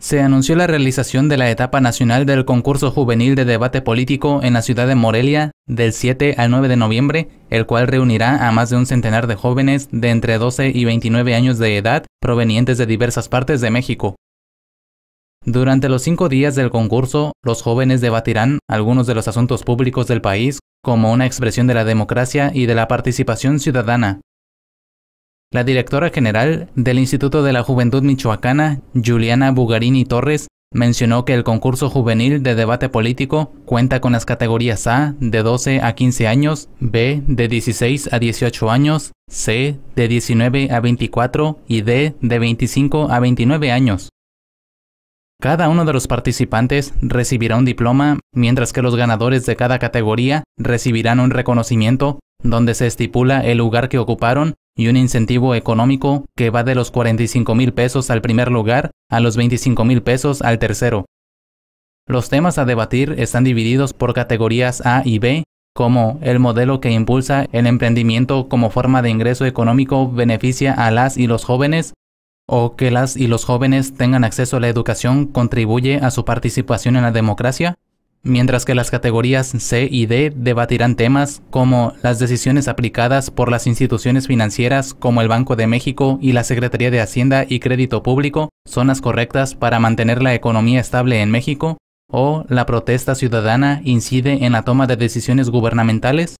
se anunció la realización de la etapa nacional del concurso juvenil de debate político en la ciudad de Morelia del 7 al 9 de noviembre, el cual reunirá a más de un centenar de jóvenes de entre 12 y 29 años de edad provenientes de diversas partes de México. Durante los cinco días del concurso, los jóvenes debatirán algunos de los asuntos públicos del país como una expresión de la democracia y de la participación ciudadana, la directora general del Instituto de la Juventud Michoacana, Juliana Bugarini Torres, mencionó que el concurso juvenil de debate político cuenta con las categorías A de 12 a 15 años, B de 16 a 18 años, C de 19 a 24 y D de 25 a 29 años. Cada uno de los participantes recibirá un diploma, mientras que los ganadores de cada categoría recibirán un reconocimiento donde se estipula el lugar que ocuparon y un incentivo económico que va de los 45 mil pesos al primer lugar a los 25 mil pesos al tercero. Los temas a debatir están divididos por categorías A y B, como el modelo que impulsa el emprendimiento como forma de ingreso económico beneficia a las y los jóvenes, o que las y los jóvenes tengan acceso a la educación contribuye a su participación en la democracia, mientras que las categorías C y D debatirán temas como las decisiones aplicadas por las instituciones financieras como el Banco de México y la Secretaría de Hacienda y Crédito Público son las correctas para mantener la economía estable en México, o la protesta ciudadana incide en la toma de decisiones gubernamentales,